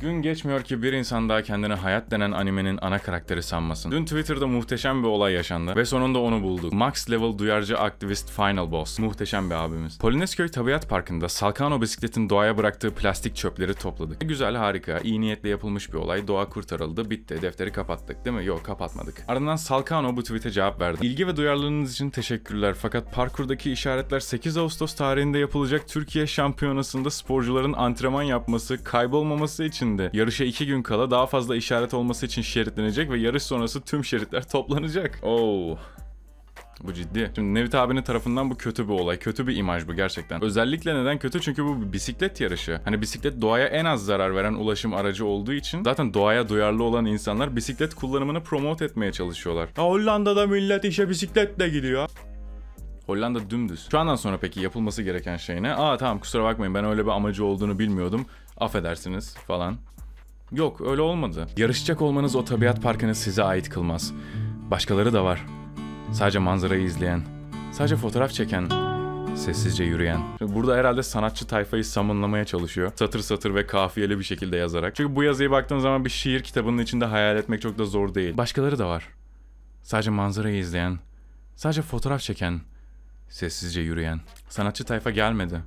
Gün geçmiyor ki bir insan daha kendini hayat denen animenin ana karakteri sanmasın. Dün Twitter'da muhteşem bir olay yaşandı ve sonunda onu bulduk. Max Level duyarcı aktivist Final Boss. Muhteşem bir abimiz. Polinesköy Tabiat Parkı'nda Salkano bisikletin doğaya bıraktığı plastik çöpleri topladık. Güzel, harika, iyi niyetle yapılmış bir olay. Doğa kurtarıldı, bitti. Defteri kapattık değil mi? Yok kapatmadık. Ardından Salkano bu tweet'e cevap verdi. İlgi ve duyarlılığınız için teşekkürler. Fakat parkurdaki işaretler 8 Ağustos tarihinde yapılacak Türkiye Şampiyonası'nda sporcuların antrenman yapması, kaybolmaması için şimdi. Yarışa 2 gün kala daha fazla işaret olması için şeritlenecek ve yarış sonrası tüm şeritler toplanacak. Oo. Oh. Bu ciddi. Şimdi Nevit abinin tarafından bu kötü bir olay. Kötü bir imaj bu gerçekten. Özellikle neden kötü? Çünkü bu bir bisiklet yarışı. Hani bisiklet doğaya en az zarar veren ulaşım aracı olduğu için zaten doğaya duyarlı olan insanlar bisiklet kullanımını promote etmeye çalışıyorlar. Ya Hollanda'da millet işe bisikletle gidiyor. Hollanda dümdüz. Şu andan sonra peki yapılması gereken şey ne? Aa tamam kusura bakmayın ben öyle bir amacı olduğunu bilmiyordum. Affedersiniz falan. Yok öyle olmadı. Yarışacak olmanız o tabiat parkını size ait kılmaz. Başkaları da var. Sadece manzarayı izleyen, sadece fotoğraf çeken, sessizce yürüyen. Burada herhalde sanatçı tayfayı samınlamaya çalışıyor. Satır satır ve kafiyeli bir şekilde yazarak. Çünkü bu yazıyı baktığın zaman bir şiir kitabının içinde hayal etmek çok da zor değil. Başkaları da var. Sadece manzarayı izleyen, sadece fotoğraf çeken, Sessizce yürüyen. Sanatçı tayfa gelmedi.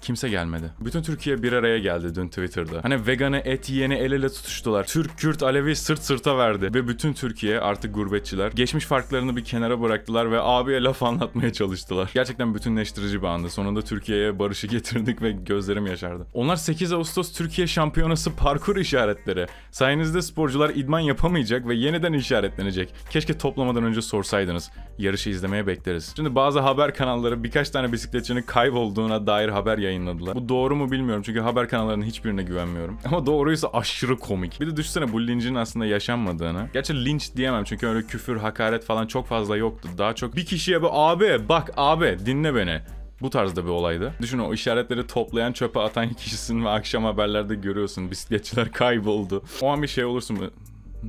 Kimse gelmedi. Bütün Türkiye bir araya geldi dün Twitter'da. Hani veganı et yiyeni el ele tutuştular. Türk, Kürt, Alevi sırt sırta verdi. Ve bütün Türkiye artık gurbetçiler. Geçmiş farklarını bir kenara bıraktılar ve abiye laf anlatmaya çalıştılar. Gerçekten bütünleştirici bir andı. Sonunda Türkiye'ye barışı getirdik ve gözlerim yaşardı. Onlar 8 Ağustos Türkiye Şampiyonası parkur işaretleri. Sayenizde sporcular idman yapamayacak ve yeniden işaretlenecek. Keşke toplamadan önce sorsaydınız. Yarışı izlemeye bekleriz. Şimdi bazı haber kanalları birkaç tane bisikletçinin kaybolduğuna dair haber yayınladılar. Bu doğru mu bilmiyorum çünkü haber kanallarının hiçbirine güvenmiyorum. Ama doğruysa aşırı komik. Bir de düşünsene bu linçin aslında yaşanmadığını. Gerçi linç diyemem çünkü öyle küfür, hakaret falan çok fazla yoktu. Daha çok bir kişiye bu abi bak abi dinle beni. Bu tarzda bir olaydı. Düşün o işaretleri toplayan çöpe atan kişisin ve akşam haberlerde görüyorsun bisikletçiler kayboldu. O an bir şey olursun mu?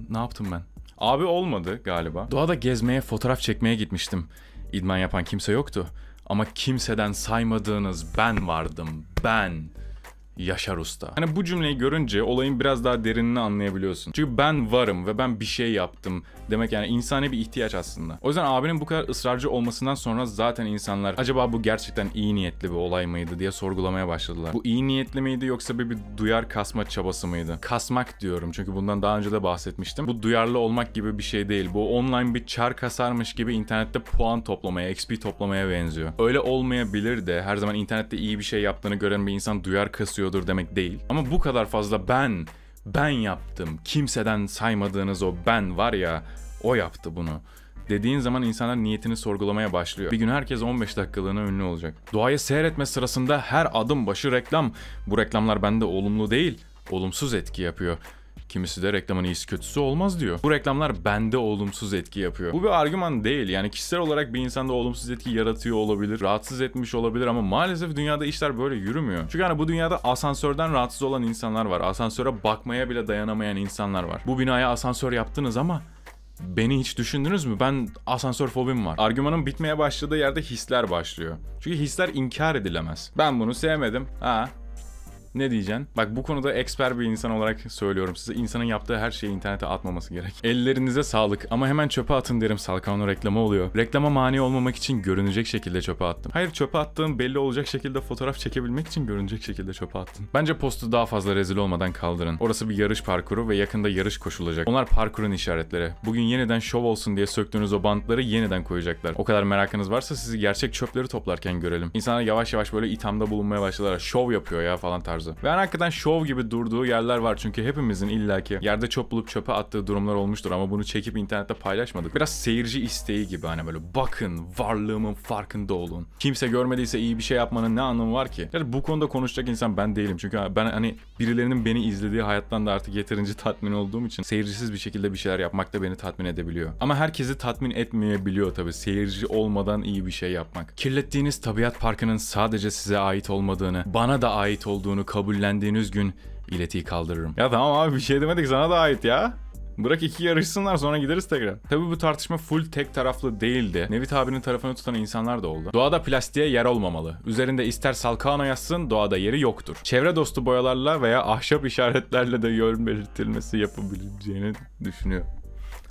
Ne yaptım ben? Abi olmadı galiba. Doğada gezmeye, fotoğraf çekmeye gitmiştim. İdman yapan kimse yoktu. Ama kimseden saymadığınız ben vardım. Ben. Yaşar Usta. Hani bu cümleyi görünce olayın biraz daha derinini anlayabiliyorsun. Çünkü ben varım ve ben bir şey yaptım demek yani insani bir ihtiyaç aslında. O yüzden abinin bu kadar ısrarcı olmasından sonra zaten insanlar acaba bu gerçekten iyi niyetli bir olay mıydı diye sorgulamaya başladılar. Bu iyi niyetli miydi yoksa bir, bir duyar kasma çabası mıydı? Kasmak diyorum çünkü bundan daha önce de bahsetmiştim. Bu duyarlı olmak gibi bir şey değil. Bu online bir çar kasarmış gibi internette puan toplamaya, XP toplamaya benziyor. Öyle olmayabilir de her zaman internette iyi bir şey yaptığını gören bir insan duyar kasıyor yapıyordur demek değil. Ama bu kadar fazla ben, ben yaptım, kimseden saymadığınız o ben var ya, o yaptı bunu dediğin zaman insanlar niyetini sorgulamaya başlıyor. Bir gün herkes 15 dakikalığına ünlü olacak. Doğayı seyretme sırasında her adım başı reklam. Bu reklamlar bende olumlu değil, olumsuz etki yapıyor. Kimisi de reklamın iyisi kötüsü olmaz diyor. Bu reklamlar bende olumsuz etki yapıyor. Bu bir argüman değil. Yani kişisel olarak bir insanda olumsuz etki yaratıyor olabilir. Rahatsız etmiş olabilir ama maalesef dünyada işler böyle yürümüyor. Çünkü hani bu dünyada asansörden rahatsız olan insanlar var. Asansöre bakmaya bile dayanamayan insanlar var. Bu binaya asansör yaptınız ama Beni hiç düşündünüz mü? Ben asansör fobim var. Argümanın bitmeye başladığı yerde hisler başlıyor. Çünkü hisler inkar edilemez. Ben bunu sevmedim. Ha, ne diyeceksin? Bak bu konuda eksper bir insan olarak söylüyorum size. İnsanın yaptığı her şeyi internete atmaması gerek. Ellerinize sağlık ama hemen çöpe atın derim. Salkano reklamı oluyor. Reklama mani olmamak için görünecek şekilde çöpe attım. Hayır çöpe attığım belli olacak şekilde fotoğraf çekebilmek için görünecek şekilde çöpe attım. Bence postu daha fazla rezil olmadan kaldırın. Orası bir yarış parkuru ve yakında yarış koşulacak. Onlar parkurun işaretleri. Bugün yeniden şov olsun diye söktüğünüz o bantları yeniden koyacaklar. O kadar merakınız varsa sizi gerçek çöpleri toplarken görelim. İnsanlar yavaş yavaş böyle ithamda bulunmaya başladılar. Şov yapıyor ya falan tarzı tarzı. Ve yani hakikaten şov gibi durduğu yerler var çünkü hepimizin illaki yerde çöp bulup çöpe attığı durumlar olmuştur ama bunu çekip internette paylaşmadık. Biraz seyirci isteği gibi hani böyle bakın varlığımın farkında olun. Kimse görmediyse iyi bir şey yapmanın ne anlamı var ki? Yani bu konuda konuşacak insan ben değilim çünkü ben hani birilerinin beni izlediği hayattan da artık yeterince tatmin olduğum için seyircisiz bir şekilde bir şeyler yapmak da beni tatmin edebiliyor. Ama herkesi tatmin etmeyebiliyor tabii seyirci olmadan iyi bir şey yapmak. Kirlettiğiniz tabiat parkının sadece size ait olmadığını, bana da ait olduğunu kabullendiğiniz gün iletiyi kaldırırım. Ya tamam abi bir şey demedik sana da ait ya. Bırak iki yarışsınlar sonra gideriz tekrar. Tabi bu tartışma full tek taraflı değildi. Nevit abinin tarafını tutan insanlar da oldu. Doğada plastiğe yer olmamalı. Üzerinde ister salkano yazsın doğada yeri yoktur. Çevre dostu boyalarla veya ahşap işaretlerle de yön belirtilmesi yapabileceğini düşünüyor.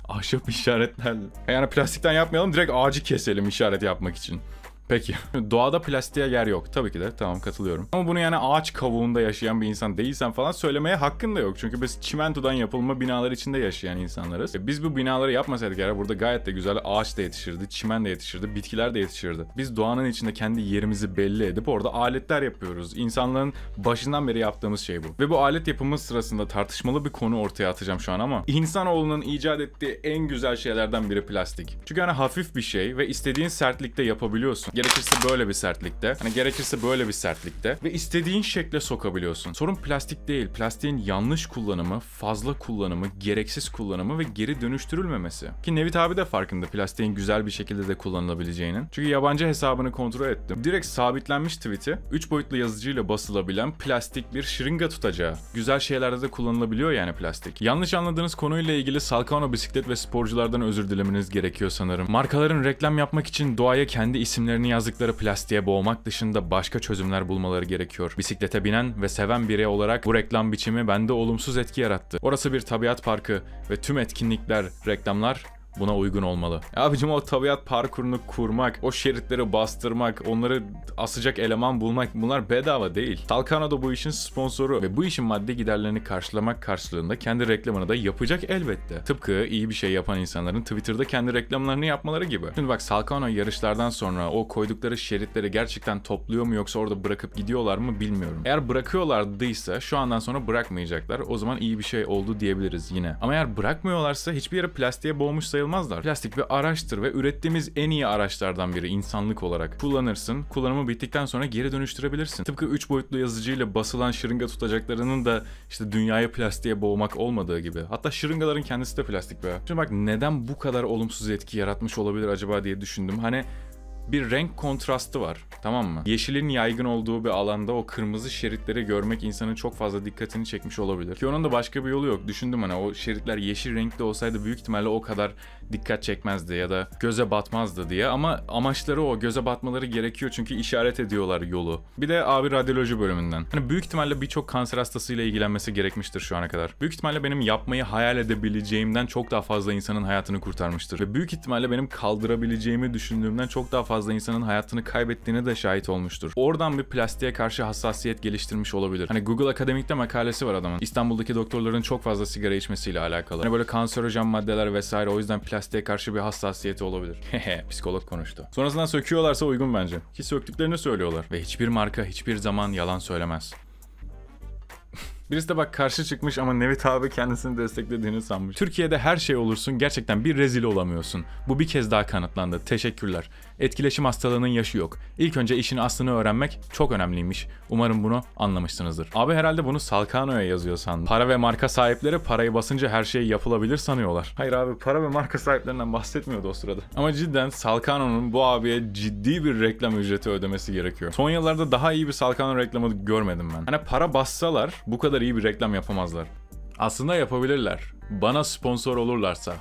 Ahşap işaretlerle. Yani plastikten yapmayalım direkt ağacı keselim işaret yapmak için. Peki. Doğada plastiğe yer yok. Tabii ki de. Tamam katılıyorum. Ama bunu yani ağaç kavuğunda yaşayan bir insan değilsen falan söylemeye hakkın da yok. Çünkü biz çimentodan yapılma binalar içinde yaşayan insanlarız. E biz bu binaları yapmasaydık eğer burada gayet de güzel ağaç da yetişirdi, çimen de yetişirdi, bitkiler de yetişirdi. Biz doğanın içinde kendi yerimizi belli edip orada aletler yapıyoruz. İnsanların başından beri yaptığımız şey bu. Ve bu alet yapımı sırasında tartışmalı bir konu ortaya atacağım şu an ama insanoğlunun icat ettiği en güzel şeylerden biri plastik. Çünkü hani hafif bir şey ve istediğin sertlikte yapabiliyorsun. Gerekirse böyle bir sertlikte. Hani gerekirse böyle bir sertlikte. Ve istediğin şekle sokabiliyorsun. Sorun plastik değil. Plastiğin yanlış kullanımı, fazla kullanımı, gereksiz kullanımı ve geri dönüştürülmemesi. Ki Nevit abi de farkında plastiğin güzel bir şekilde de kullanılabileceğinin. Çünkü yabancı hesabını kontrol ettim. Direkt sabitlenmiş tweet'i 3 boyutlu yazıcıyla basılabilen plastik bir şırınga tutacağı. Güzel şeylerde de kullanılabiliyor yani plastik. Yanlış anladığınız konuyla ilgili Salkano bisiklet ve sporculardan özür dilemeniz gerekiyor sanırım. Markaların reklam yapmak için doğaya kendi isimlerini yazdıkları plastiğe boğmak dışında başka çözümler bulmaları gerekiyor. Bisiklete binen ve seven biri olarak bu reklam biçimi bende olumsuz etki yarattı. Orası bir tabiat parkı ve tüm etkinlikler, reklamlar buna uygun olmalı. Abicim o tabiat parkurunu kurmak, o şeritleri bastırmak, onları asacak eleman bulmak bunlar bedava değil. Talcano da bu işin sponsoru ve bu işin maddi giderlerini karşılamak karşılığında kendi reklamını da yapacak elbette. Tıpkı iyi bir şey yapan insanların Twitter'da kendi reklamlarını yapmaları gibi. Şimdi bak salkano yarışlardan sonra o koydukları şeritleri gerçekten topluyor mu yoksa orada bırakıp gidiyorlar mı bilmiyorum. Eğer bırakıyorlardıysa şu andan sonra bırakmayacaklar. O zaman iyi bir şey oldu diyebiliriz yine. Ama eğer bırakmıyorlarsa hiçbir yere plastiğe boğmuş sayılmaz sayılmazlar. Plastik bir araçtır ve ürettiğimiz en iyi araçlardan biri insanlık olarak. Kullanırsın, kullanımı bittikten sonra geri dönüştürebilirsin. Tıpkı 3 boyutlu yazıcıyla basılan şırınga tutacaklarının da işte dünyayı plastiğe boğmak olmadığı gibi. Hatta şırıngaların kendisi de plastik be. Şimdi bak neden bu kadar olumsuz etki yaratmış olabilir acaba diye düşündüm. Hani bir renk kontrastı var. Tamam mı? Yeşilin yaygın olduğu bir alanda o kırmızı şeritleri görmek insanın çok fazla dikkatini çekmiş olabilir. Ki onun da başka bir yolu yok. Düşündüm hani o şeritler yeşil renkli olsaydı büyük ihtimalle o kadar dikkat çekmezdi ya da göze batmazdı diye. Ama amaçları o. Göze batmaları gerekiyor çünkü işaret ediyorlar yolu. Bir de abi radyoloji bölümünden. Hani büyük ihtimalle birçok kanser hastasıyla ilgilenmesi gerekmiştir şu ana kadar. Büyük ihtimalle benim yapmayı hayal edebileceğimden çok daha fazla insanın hayatını kurtarmıştır. Ve büyük ihtimalle benim kaldırabileceğimi düşündüğümden çok daha fazla fazla insanın hayatını kaybettiğine de şahit olmuştur. Oradan bir plastiğe karşı hassasiyet geliştirmiş olabilir. Hani Google Akademik'te makalesi var adamın. İstanbul'daki doktorların çok fazla sigara içmesiyle alakalı. Hani böyle kanserojen maddeler vesaire o yüzden plastiğe karşı bir hassasiyeti olabilir. Hehe psikolog konuştu. Sonrasında söküyorlarsa uygun bence. Ki söktüklerini söylüyorlar. Ve hiçbir marka hiçbir zaman yalan söylemez. Birisi de bak karşı çıkmış ama Nevit abi kendisini desteklediğini sanmış. Türkiye'de her şey olursun gerçekten bir rezil olamıyorsun. Bu bir kez daha kanıtlandı. Teşekkürler. Etkileşim hastalığının yaşı yok. İlk önce işin aslını öğrenmek çok önemliymiş. Umarım bunu anlamışsınızdır. Abi herhalde bunu Salcano'ya yazıyor sandım. Para ve marka sahipleri parayı basınca her şey yapılabilir sanıyorlar. Hayır abi para ve marka sahiplerinden bahsetmiyordu o sırada. Ama cidden Salcano'nun bu abiye ciddi bir reklam ücreti ödemesi gerekiyor. Son yıllarda daha iyi bir Salcano reklamı görmedim ben. Hani para bassalar bu kadar iyi bir reklam yapamazlar. Aslında yapabilirler. Bana sponsor olurlarsa.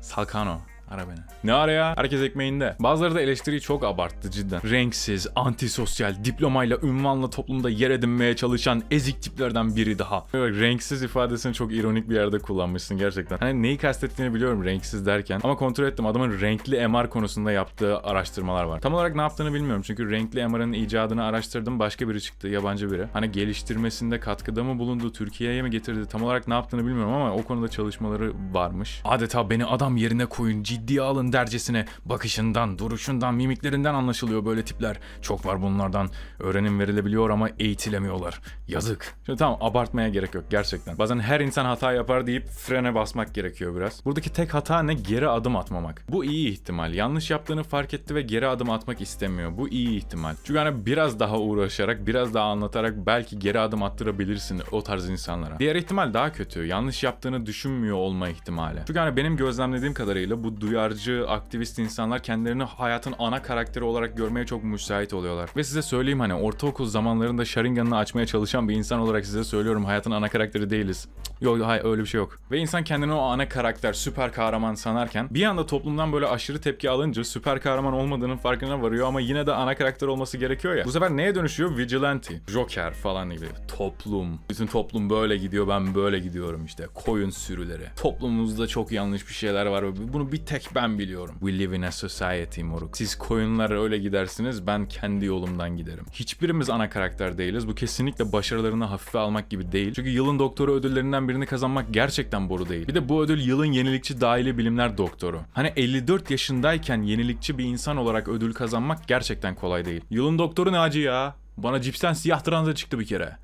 Salcano. Ara beni. Ne ara ya? Herkes ekmeğinde. Bazıları da eleştiriyi çok abarttı cidden. Renksiz, antisosyal, diplomayla, ünvanla toplumda yer edinmeye çalışan ezik tiplerden biri daha. Bak renksiz ifadesini çok ironik bir yerde kullanmışsın gerçekten. Hani neyi kastettiğini biliyorum renksiz derken. Ama kontrol ettim adamın renkli MR konusunda yaptığı araştırmalar var. Tam olarak ne yaptığını bilmiyorum. Çünkü renkli MR'ın icadını araştırdım. Başka biri çıktı. Yabancı biri. Hani geliştirmesinde katkıda mı bulundu? Türkiye'ye mi getirdi? Tam olarak ne yaptığını bilmiyorum ama o konuda çalışmaları varmış. Adeta beni adam yerine koyun ciddiye alın dercesine bakışından, duruşundan, mimiklerinden anlaşılıyor böyle tipler. Çok var bunlardan. Öğrenim verilebiliyor ama eğitilemiyorlar. Yazık. Şimdi tamam abartmaya gerek yok gerçekten. Bazen her insan hata yapar deyip frene basmak gerekiyor biraz. Buradaki tek hata ne? Geri adım atmamak. Bu iyi ihtimal. Yanlış yaptığını fark etti ve geri adım atmak istemiyor. Bu iyi ihtimal. Çünkü hani biraz daha uğraşarak, biraz daha anlatarak belki geri adım attırabilirsin o tarz insanlara. Diğer ihtimal daha kötü. Yanlış yaptığını düşünmüyor olma ihtimali. Çünkü hani benim gözlemlediğim kadarıyla bu duyarcı, aktivist insanlar kendilerini hayatın ana karakteri olarak görmeye çok müsait oluyorlar. Ve size söyleyeyim hani ortaokul zamanlarında Sharingan'ını açmaya çalışan bir insan olarak size söylüyorum hayatın ana karakteri değiliz. Yok hayır öyle bir şey yok. Ve insan kendini o ana karakter, süper kahraman sanarken bir anda toplumdan böyle aşırı tepki alınca süper kahraman olmadığının farkına varıyor ama yine de ana karakter olması gerekiyor ya. Bu sefer neye dönüşüyor? Vigilante, Joker falan gibi. Toplum. Bütün toplum böyle gidiyor ben böyle gidiyorum işte. Koyun sürüleri. Toplumumuzda çok yanlış bir şeyler var. Bunu bir tek tek ben biliyorum. We live in a society moruk. Siz koyunlara öyle gidersiniz ben kendi yolumdan giderim. Hiçbirimiz ana karakter değiliz. Bu kesinlikle başarılarını hafife almak gibi değil. Çünkü yılın doktoru ödüllerinden birini kazanmak gerçekten boru değil. Bir de bu ödül yılın yenilikçi dahili bilimler doktoru. Hani 54 yaşındayken yenilikçi bir insan olarak ödül kazanmak gerçekten kolay değil. Yılın doktoru ne acı ya? Bana cipsten siyah tranza çıktı bir kere.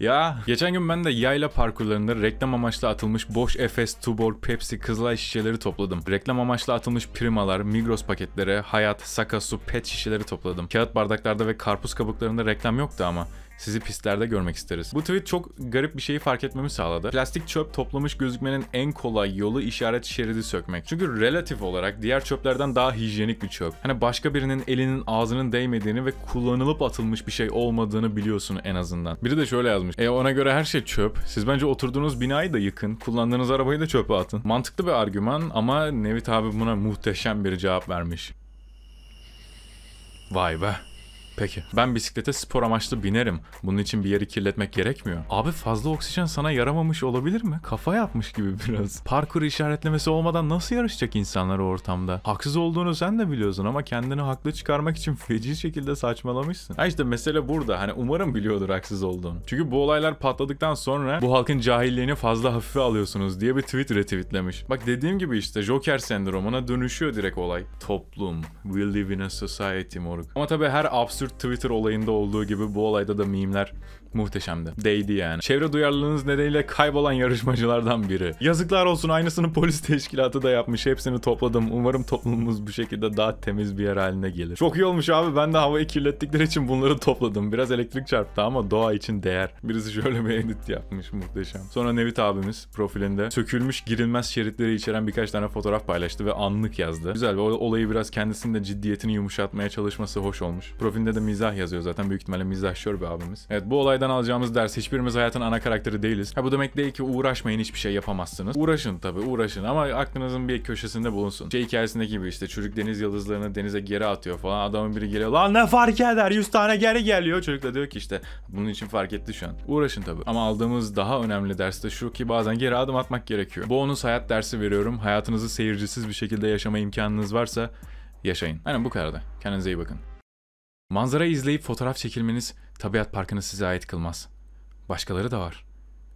Ya geçen gün ben de yayla parkurlarında reklam amaçlı atılmış boş Efes, Tuborg, Pepsi, Kızılay şişeleri topladım. Reklam amaçlı atılmış primalar, Migros paketleri, Hayat, Sakasu, Pet şişeleri topladım. Kağıt bardaklarda ve karpuz kabuklarında reklam yoktu ama. Sizi pistlerde görmek isteriz. Bu tweet çok garip bir şeyi fark etmemi sağladı. Plastik çöp toplamış gözükmenin en kolay yolu işaret şeridi sökmek. Çünkü relatif olarak diğer çöplerden daha hijyenik bir çöp. Hani başka birinin elinin ağzının değmediğini ve kullanılıp atılmış bir şey olmadığını biliyorsun en azından. Biri de şöyle yazmış. E ona göre her şey çöp. Siz bence oturduğunuz binayı da yıkın. Kullandığınız arabayı da çöpe atın. Mantıklı bir argüman ama Nevit abi buna muhteşem bir cevap vermiş. Vay be. Peki. Ben bisiklete spor amaçlı binerim. Bunun için bir yeri kirletmek gerekmiyor. Abi fazla oksijen sana yaramamış olabilir mi? Kafa yapmış gibi biraz. Parkur işaretlemesi olmadan nasıl yarışacak insanlar o ortamda? Haksız olduğunu sen de biliyorsun ama kendini haklı çıkarmak için feci şekilde saçmalamışsın. Ha işte mesele burada. Hani umarım biliyordur haksız olduğunu. Çünkü bu olaylar patladıktan sonra bu halkın cahilliğini fazla hafife alıyorsunuz diye bir tweet retweetlemiş. Bak dediğim gibi işte Joker sendromuna dönüşüyor direkt olay. Toplum. We live in a society moruk. Ama tabii her absürt absürt Twitter olayında olduğu gibi bu olayda da mimler muhteşemdi. Değdi yani. Çevre duyarlılığınız nedeniyle kaybolan yarışmacılardan biri. Yazıklar olsun aynısını polis teşkilatı da yapmış. Hepsini topladım. Umarım toplumumuz bu şekilde daha temiz bir yer haline gelir. Çok iyi olmuş abi. Ben de havayı kirlettikleri için bunları topladım. Biraz elektrik çarptı ama doğa için değer. Birisi şöyle bir edit yapmış muhteşem. Sonra Nevit abimiz profilinde sökülmüş girilmez şeritleri içeren birkaç tane fotoğraf paylaştı ve anlık yazdı. Güzel ve olayı biraz kendisinin de ciddiyetini yumuşatmaya çalışması hoş olmuş. Profilinde filmde de mizah yazıyor zaten. Büyük ihtimalle mizahşör bir abimiz. Evet bu olaydan alacağımız ders hiçbirimiz hayatın ana karakteri değiliz. Ha bu demek değil ki uğraşmayın hiçbir şey yapamazsınız. Uğraşın tabii uğraşın ama aklınızın bir köşesinde bulunsun. Şey hikayesindeki gibi işte çocuk deniz yıldızlarını denize geri atıyor falan. Adamın biri geliyor lan ne fark eder 100 tane geri geliyor. Çocuk da diyor ki işte bunun için fark etti şu an. Uğraşın tabii. Ama aldığımız daha önemli ders de şu ki bazen geri adım atmak gerekiyor. Bonus hayat dersi veriyorum. Hayatınızı seyircisiz bir şekilde yaşama imkanınız varsa yaşayın. Aynen bu kadar da. Kendinize iyi bakın. Manzara izleyip fotoğraf çekilmeniz tabiat parkını size ait kılmaz. Başkaları da var.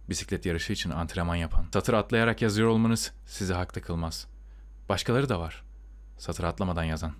Bisiklet yarışı için antrenman yapan. Satır atlayarak yazıyor olmanız sizi haklı kılmaz. Başkaları da var. Satır atlamadan yazan.